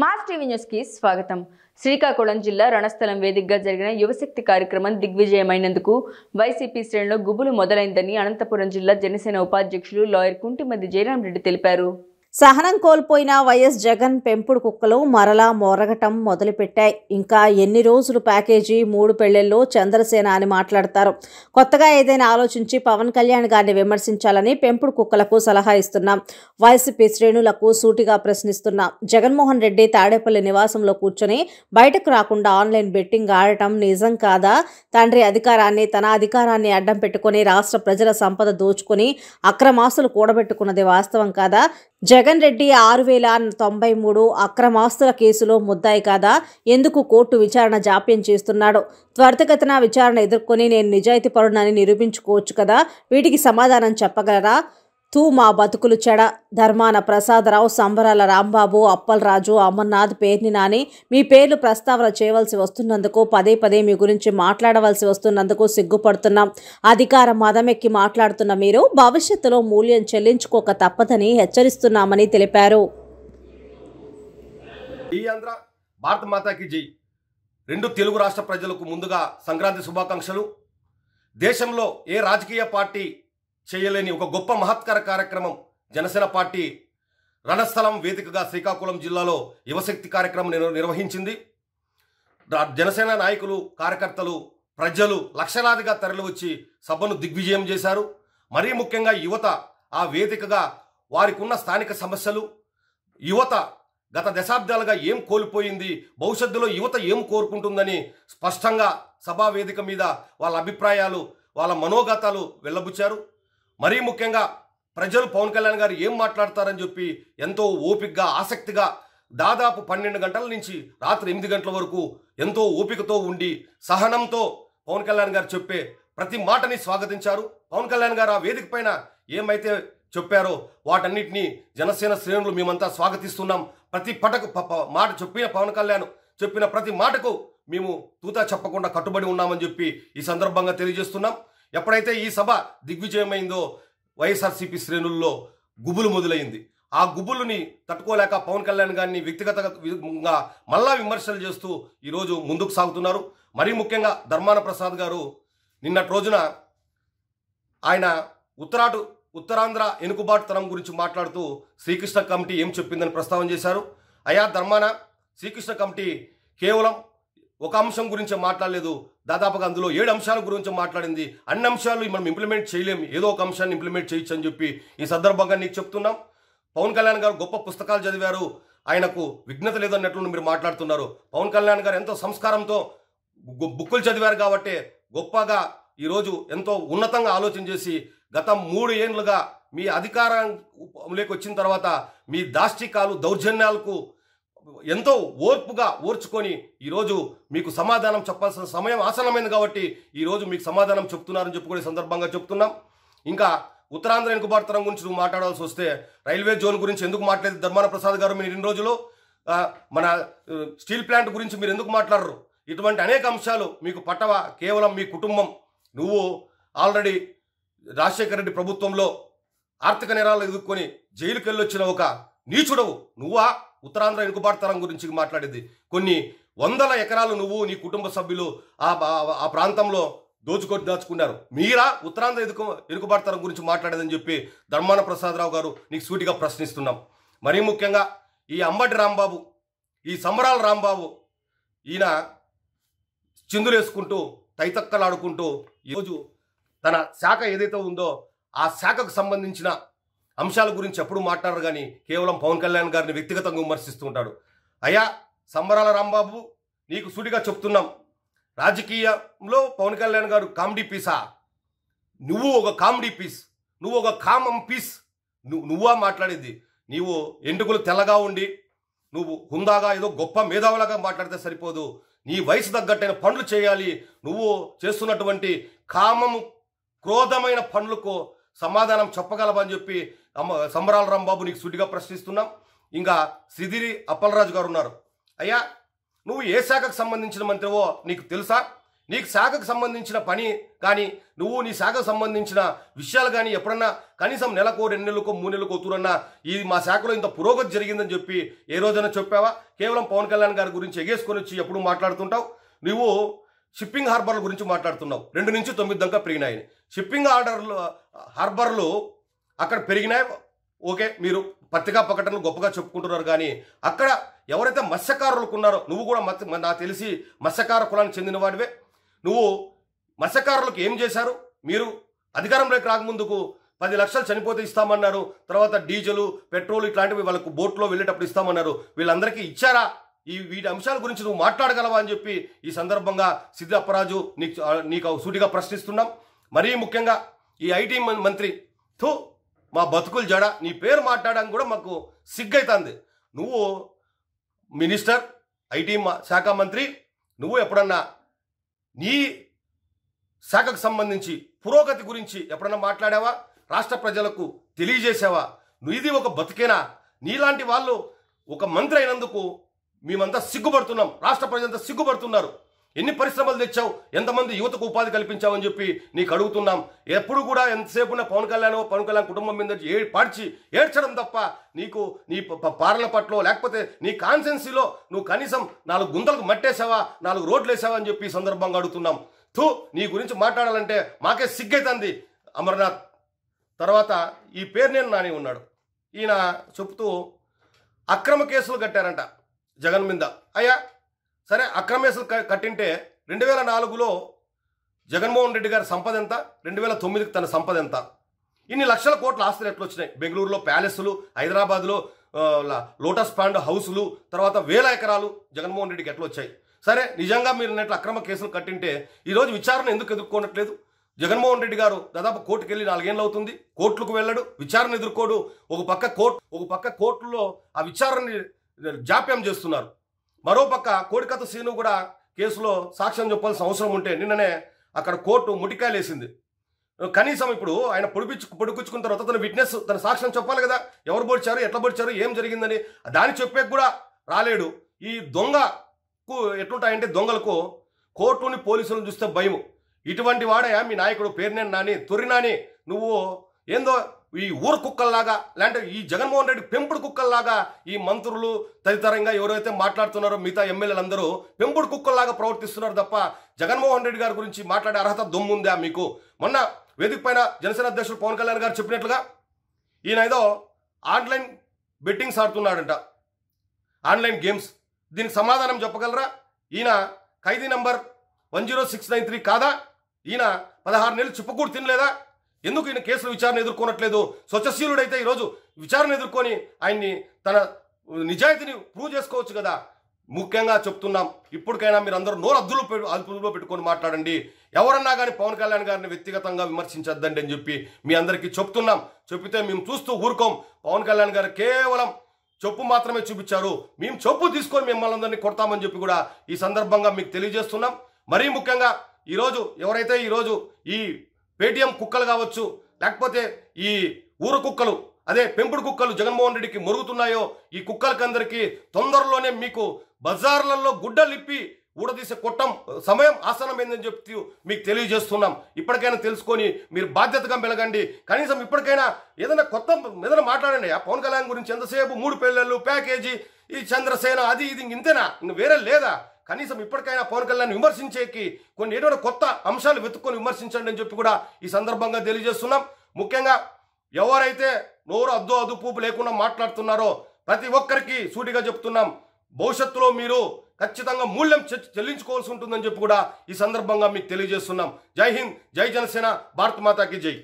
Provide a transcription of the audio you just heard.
mass TV కి స్వాగతం శ్రీకాకుళం జిల్లా రణస్థలం వేదికగా జరిగిన యువశక్తి కార్యక్రమం దిగ్విజయమైనందుకు వైసీపీ శ్రేణిలో గుబులు మొదలైందని అనంతపురం జిల్లా జనసేన ఉపాధ్యక్షులు లాయర్ కుంటిమది జయరామ్ రెడ్డి తెలిపారు సహనం కోల్పోయిన వైఎస్ జగన్ పెంపుడు కుక్కలు మరలా మొరగటం మొదలుపెట్టాయి ఇంకా ఎన్ని రోజులు ప్యాకేజీ మూడు పెళ్లెల్లో చంద్రసేన అని మాట్లాడతారు కొత్తగా ఏదైనా ఆలోచించి పవన్ కళ్యాణ్ గారిని విమర్శించాలని పెంపుడు కుక్కలకు సలహా ఇస్తున్నాం వైసీపీ శ్రేణులకు సూటిగా ప్రశ్నిస్తున్నాం జగన్మోహన్ రెడ్డి తాడేపల్లి నివాసంలో కూర్చొని బయటకు రాకుండా ఆన్లైన్ బెట్టింగ్ ఆడటం నిజం కాదా తండ్రి అధికారాన్ని తన అధికారాన్ని అడ్డం పెట్టుకుని రాష్ట్ర ప్రజల సంపద దోచుకుని అక్రమాస్తులు కూడబెట్టుకున్నది వాస్తవం కాదా జగన్ రెడ్డి ఆరు వేల తొంభై మూడు అక్రమాస్తుల కేసులో ముద్దాయి కాదా ఎందుకు కోర్టు విచారణ జాప్యం చేస్తున్నాడు త్వరితగతిన విచారణ ఎదుర్కొని నేను నిజాయితీ పరుణాన్ని నిరూపించుకోవచ్చు కదా వీటికి సమాధానం చెప్పగలరా తూ మా బతుకులు చెడ ధర్మాన ప్రసాదరావు సంబరాల రాంబాబు అప్పలరాజు అమర్నాథ్ పేర్ని నాని మీ పేర్లు ప్రస్తావన చేయవలసి వస్తున్నందుకు పదే పదే మీ గురించి మాట్లాడవలసి వస్తున్నందుకు సిగ్గుపడుతున్నాం అధికార మదమెక్కి మాట్లాడుతున్న మీరు భవిష్యత్తులో మూల్యం చెల్లించుకోక తప్పదని హెచ్చరిస్తున్నామని తెలిపారు రెండు తెలుగు రాష్ట్ర ప్రజలకు ముందుగా సంక్రాంతి శుభాకాంక్షలు దేశంలో ఏ రాజకీయ పార్టీ చేయలేని ఒక గొప్ప మహత్కర కార్యక్రమం జనసేన పార్టీ రణస్థలం వేదికగా శ్రీకాకుళం జిల్లాలో యువశక్తి కార్యక్రమం నిర్వహించింది జనసేన నాయకులు కార్యకర్తలు ప్రజలు లక్షలాదిగా తరలివచ్చి సభను దిగ్విజయం చేశారు మరీ ముఖ్యంగా యువత ఆ వేదికగా వారికి ఉన్న స్థానిక సమస్యలు యువత గత దశాబ్దాలుగా ఏం కోల్పోయింది భవిష్యత్తులో యువత ఏం కోరుకుంటుందని స్పష్టంగా సభా వేదిక మీద వాళ్ళ అభిప్రాయాలు వాళ్ళ మనోగతాలు వెళ్ళబుచ్చారు మరీ ముఖ్యంగా ప్రజలు పవన్ కళ్యాణ్ గారు ఏం మాట్లాడతారని చెప్పి ఎంతో ఓపికగా ఆసక్తిగా దాదాపు పన్నెండు గంటల నుంచి రాత్రి ఎనిమిది గంటల వరకు ఎంతో ఓపికతో ఉండి సహనంతో పవన్ కళ్యాణ్ గారు చెప్పే ప్రతి మాటని స్వాగతించారు పవన్ కళ్యాణ్ గారు ఆ వేదిక పైన ఏమైతే చెప్పారో వాటన్నిటినీ జనసేన శ్రేణులు మేమంతా స్వాగతిస్తున్నాం ప్రతి పటకు మాట చెప్పిన పవన్ కళ్యాణ్ చెప్పిన ప్రతి మాటకు మేము తూతా చెప్పకుండా కట్టుబడి ఉన్నామని చెప్పి ఈ సందర్భంగా తెలియజేస్తున్నాం ఎప్పుడైతే ఈ సభ దిగ్విజయమైందో వైఎస్ఆర్సీపీ శ్రేణుల్లో గుబులు మొదలైంది ఆ గుబులుని తట్టుకోలేక పవన్ కళ్యాణ్ గారిని వ్యక్తిగతంగా మళ్ళా విమర్శలు చేస్తూ ఈరోజు ముందుకు సాగుతున్నారు మరీ ముఖ్యంగా ధర్మాన ప్రసాద్ గారు నిన్నటి రోజున ఆయన ఉత్తరాటు ఉత్తరాంధ్ర తరం గురించి మాట్లాడుతూ శ్రీకృష్ణ కమిటీ ఏం చెప్పిందని ప్రస్తావన చేశారు అయా ధర్మాన శ్రీకృష్ణ కమిటీ కేవలం ఒక అంశం గురించి మాట్లాడలేదు దాదాపుగా అందులో ఏడు అంశాల గురించి మాట్లాడింది అన్ని అంశాలు మనం ఇంప్లిమెంట్ చేయలేము ఏదో ఒక అంశాన్ని ఇంప్లిమెంట్ చేయొచ్చు అని చెప్పి ఈ సందర్భంగా నీకు చెప్తున్నాం పవన్ కళ్యాణ్ గారు గొప్ప పుస్తకాలు చదివారు ఆయనకు విఘ్నత లేదన్నట్లు మీరు మాట్లాడుతున్నారు పవన్ కళ్యాణ్ గారు ఎంతో సంస్కారంతో బుక్కులు చదివారు కాబట్టి గొప్పగా ఈరోజు ఎంతో ఉన్నతంగా ఆలోచన చేసి గత మూడు ఏళ్ళుగా మీ అధికారం వచ్చిన తర్వాత మీ దాష్టికాలు దౌర్జన్యాలకు ఎంతో ఓర్పుగా ఓర్చుకొని ఈరోజు మీకు సమాధానం చెప్పాల్సిన సమయం ఆసనమైంది కాబట్టి ఈరోజు మీకు సమాధానం చెప్తున్నారని చెప్పుకునే సందర్భంగా చెప్తున్నాం ఇంకా ఉత్తరాంధ్ర వెనుకబాటుతనం గురించి నువ్వు మాట్లాడాల్సి వస్తే రైల్వే జోన్ గురించి ఎందుకు మాట్లాడేది ధర్మాన ప్రసాద్ గారు మీరు ఇన్ని రోజులు మన స్టీల్ ప్లాంట్ గురించి మీరు ఎందుకు మాట్లాడరు ఇటువంటి అనేక అంశాలు మీకు పట్టవ కేవలం మీ కుటుంబం నువ్వు ఆల్రెడీ రాజశేఖర రెడ్డి ప్రభుత్వంలో ఆర్థిక నేరాలు ఎదుర్కొని జైలుకెళ్ళొచ్చిన ఒక నీ చూడవు నువ్వా ఉత్తరాంధ్ర తరం గురించి మాట్లాడేది కొన్ని వందల ఎకరాలు నువ్వు నీ కుటుంబ సభ్యులు ఆ ఆ ప్రాంతంలో దోచుకొని దాచుకున్నారు మీరా ఉత్తరాంధ్ర ఎదుకు తరం గురించి మాట్లాడేదని చెప్పి ధర్మాన ప్రసాదరావు గారు నీకు సూటిగా ప్రశ్నిస్తున్నాం మరీ ముఖ్యంగా ఈ అంబటి రాంబాబు ఈ సంబరాల రాంబాబు ఈయన చిందులేసుకుంటూ తైతక్కలాడుకుంటూ ఈరోజు తన శాఖ ఏదైతే ఉందో ఆ శాఖకు సంబంధించిన అంశాల గురించి ఎప్పుడు మాట్లాడరు కానీ కేవలం పవన్ కళ్యాణ్ గారిని వ్యక్తిగతంగా విమర్శిస్తూ ఉంటాడు అయ్యా సంబరాల రాంబాబు నీకు సుడిగా చెప్తున్నాం రాజకీయంలో పవన్ కళ్యాణ్ గారు కామెడీ పీసా నువ్వు ఒక కామెడీ పీస్ నువ్వు ఒక కామం పీస్ నువ్వు నువ్వా మాట్లాడేది నీవు ఎండుకులు తెల్లగా ఉండి నువ్వు హుందాగా ఏదో గొప్ప మేధావులాగా మాట్లాడితే సరిపోదు నీ వయసు తగ్గట్టైన పనులు చేయాలి నువ్వు చేస్తున్నటువంటి కామము క్రోధమైన పనులకు సమాధానం చెప్పగలవని చెప్పి సంబరాల రాంబాబు నీకు సుడిగా ప్రశ్నిస్తున్నాం ఇంకా సిదిరి అప్పలరాజు గారు ఉన్నారు అయ్యా నువ్వు ఏ శాఖకు సంబంధించిన మంత్రివో నీకు తెలుసా నీకు శాఖకు సంబంధించిన పని కానీ నువ్వు నీ శాఖకు సంబంధించిన విషయాలు కానీ ఎప్పుడన్నా కనీసం నెలకో రెండు నెలలకో మూడు నెలలకో తూరన్నా ఇది మా శాఖలో ఇంత పురోగతి జరిగిందని చెప్పి ఏ రోజైనా చెప్పావా కేవలం పవన్ కళ్యాణ్ గారి గురించి ఎగేసుకొని వచ్చి ఎప్పుడు మాట్లాడుతుంటావు నువ్వు షిప్పింగ్ హార్బర్ల గురించి మాట్లాడుతున్నావు రెండు నుంచి తొమ్మిది దాకా పెరిగినాయని షిప్పింగ్ ఆర్డర్లు హార్బర్లు అక్కడ పెరిగినా ఓకే మీరు పత్రికా ప్రకటనలు గొప్పగా చెప్పుకుంటున్నారు కానీ అక్కడ ఎవరైతే మత్స్యకారులకు ఉన్నారో నువ్వు కూడా మత్ నాకు తెలిసి మత్స్యకార కులానికి చెందిన వాడివే నువ్వు మత్స్యకారులకు ఏం చేశారు మీరు అధికారంలోకి రాకముందుకు పది లక్షలు చనిపోతే ఇస్తామన్నారు తర్వాత డీజిల్ పెట్రోల్ ఇట్లాంటివి వాళ్ళకు బోట్లో వెళ్ళేటప్పుడు ఇస్తామన్నారు వీళ్ళందరికీ ఇచ్చారా ఈ వీటి అంశాల గురించి నువ్వు మాట్లాడగలవా అని చెప్పి ఈ సందర్భంగా సిద్ధప్పరాజు నీకు నీకు సూటిగా ప్రశ్నిస్తున్నాం మరీ ముఖ్యంగా ఈ ఐటీ మంత్రి థూ మా బతుకులు జడ నీ పేరు మాట్లాడడానికి కూడా మాకు సిగ్గైతుంది నువ్వు మినిస్టర్ ఐటీ శాఖ మంత్రి నువ్వు ఎప్పుడన్నా నీ శాఖకు సంబంధించి పురోగతి గురించి ఎప్పుడన్నా మాట్లాడావా రాష్ట్ర ప్రజలకు తెలియజేసావా నువ్వు ఇది ఒక బతికేనా నీలాంటి వాళ్ళు ఒక మంత్రి అయినందుకు మేమంతా సిగ్గుపడుతున్నాం రాష్ట్ర ప్రజలంతా సిగ్గుపడుతున్నారు ఎన్ని పరిశ్రమలు తెచ్చావు ఎంతమంది యువతకు ఉపాధి కల్పించావని చెప్పి నీకు అడుగుతున్నాం ఎప్పుడు కూడా ఎంతసేపు ఉన్న పవన్ కళ్యాణ్ పవన్ కళ్యాణ్ కుటుంబం మీద ఏ పాడ్చి ఏడ్చడం తప్ప నీకు నీ పార్ల పట్ల లేకపోతే నీ కాన్సెన్సీలో నువ్వు కనీసం నాలుగు గుంతలకు మట్టేసావా నాలుగు రోడ్లు వేసావా అని చెప్పి సందర్భంగా అడుగుతున్నాం థూ నీ గురించి మాట్లాడాలంటే మాకే సిగ్గైతుంది అమర్నాథ్ తర్వాత ఈ పేరు నేను నాని ఉన్నాడు ఈయన చెబుతూ అక్రమ కేసులు కట్టారంట జగన్ మీద అయ్యా సరే అక్రమేసులు కట్టింటే రెండు వేల నాలుగులో జగన్మోహన్ రెడ్డి గారి సంపద ఎంత రెండు వేల తొమ్మిదికి తన సంపద ఎంత ఇన్ని లక్షల కోట్ల ఆస్తులు ఎట్లు వచ్చినాయి బెంగళూరులో ప్యాలెస్లు హైదరాబాద్లో లోటస్ ప్యాండ్ హౌసులు తర్వాత వేల ఎకరాలు జగన్మోహన్ రెడ్డికి ఎట్లు వచ్చాయి సరే నిజంగా మీరు నెట్లు అక్రమ కేసులు కట్టింటే ఈరోజు విచారణ ఎందుకు ఎదుర్కోనట్లేదు జగన్మోహన్ రెడ్డి గారు దాదాపు కోర్టుకు వెళ్ళి నాలుగేళ్ళు అవుతుంది కోర్టులకు వెళ్ళడు విచారణ ఎదుర్కోడు ఒక పక్క కోర్టు ఒక పక్క కోర్టులో ఆ విచారణని జాప్యం చేస్తున్నారు మరోపక్క కోడికత సీను కూడా కేసులో సాక్ష్యం చెప్పాల్సిన అవసరం ఉంటే నిన్ననే అక్కడ కోర్టు ముటికాయలేసింది కనీసం ఇప్పుడు ఆయన పొడిపించు పొడిపించుకున్న తర్వాత తన విట్నెస్ తన సాక్ష్యం చెప్పాలి కదా ఎవరు పొడిచారు ఎట్లా పొడిచారు ఏం జరిగిందని దాన్ని చెప్పే కూడా రాలేడు ఈ దొంగకు ఎట్లుంటాయంటే దొంగలకు కోర్టుని పోలీసులను చూస్తే భయం ఇటువంటి వాడే మీ నాయకుడు పేరునే నాని తొరి నాని నువ్వు ఏందో ఈ ఊరు కుక్కల్లాగా లేదంటే ఈ జగన్మోహన్ రెడ్డి పెంపుడు కుక్కల్లాగా ఈ మంత్రులు తదితరంగా ఎవరైతే మాట్లాడుతున్నారో మిగతా ఎమ్మెల్యేలందరూ పెంపుడు కుక్కల్లాగా ప్రవర్తిస్తున్నారు తప్ప జగన్మోహన్ రెడ్డి గారి గురించి మాట్లాడే అర్హత దొమ్ముందా మీకు మొన్న వేదిక పైన జనసేన అధ్యక్షుడు పవన్ కళ్యాణ్ గారు చెప్పినట్లుగా ఈయన ఏదో ఆన్లైన్ బెట్టింగ్స్ ఆడుతున్నాడంట ఆన్లైన్ గేమ్స్ దీనికి సమాధానం చెప్పగలరా ఈయన ఖైదీ number one zero six nine three కాదా ఈయన పదహారు నెలలు చిప్పకూడు తినలేదా ఎందుకు ఈయన కేసులు విచారణ ఎదుర్కొనట్లేదు స్వచ్ఛశీలుడైతే ఈరోజు విచారణ ఎదుర్కొని ఆయన్ని తన నిజాయితీని ప్రూవ్ చేసుకోవచ్చు కదా ముఖ్యంగా చెప్తున్నాం ఇప్పటికైనా మీరు అందరూ నోరు అద్దులు అదుపులో పెట్టుకొని మాట్లాడండి ఎవరన్నా కానీ పవన్ కళ్యాణ్ గారిని వ్యక్తిగతంగా విమర్శించద్దండి అని చెప్పి మీ అందరికీ చెప్తున్నాం చెప్తే మేము చూస్తూ ఊరుకోం పవన్ కళ్యాణ్ గారు కేవలం చెప్పు మాత్రమే చూపించారు మేము చెప్పు తీసుకొని మిమ్మల్ని అందరినీ కొడతామని చెప్పి కూడా ఈ సందర్భంగా మీకు తెలియజేస్తున్నాం మరీ ముఖ్యంగా ఈరోజు ఎవరైతే ఈరోజు ఈ పేటీఎం కుక్కలు కావచ్చు లేకపోతే ఈ ఊరు కుక్కలు అదే పెంపుడు కుక్కలు జగన్మోహన్ రెడ్డికి మొరుగుతున్నాయో ఈ కుక్కలకందరికీ తొందరలోనే మీకు బజార్లలో గుడ్డలిప్పి ఊడదీసే కొట్టం సమయం ఆసనమైందని చెప్తూ మీకు తెలియజేస్తున్నాం ఇప్పటికైనా తెలుసుకొని మీరు బాధ్యతగా మెలగండి కనీసం ఇప్పటికైనా ఏదైనా కొత్త ఏదైనా మాట్లాడండి ఆ పవన్ కళ్యాణ్ గురించి ఎంతసేపు మూడు పెళ్ళళ్ళు ప్యాకేజీ ఈ చంద్రసేన అది ఇది ఇంతేనా వేరే లేదా కనీసం ఇప్పటికైనా పవన్ కళ్యాణ్ విమర్శించేకి కొన్ని ఏదైనా కొత్త అంశాలు వెతుక్కొని విమర్శించండి అని చెప్పి కూడా ఈ సందర్భంగా తెలియజేస్తున్నాం ముఖ్యంగా ఎవరైతే నోరు అద్దు అదుపు లేకుండా మాట్లాడుతున్నారో ప్రతి ఒక్కరికి సూటిగా చెప్తున్నాం భవిష్యత్తులో మీరు ఖచ్చితంగా మూల్యం చెల్లించుకోవాల్సి ఉంటుందని చెప్పి కూడా ఈ సందర్భంగా మీకు తెలియజేస్తున్నాం జై హింద్ జై జనసేన భారత మాతాకి జై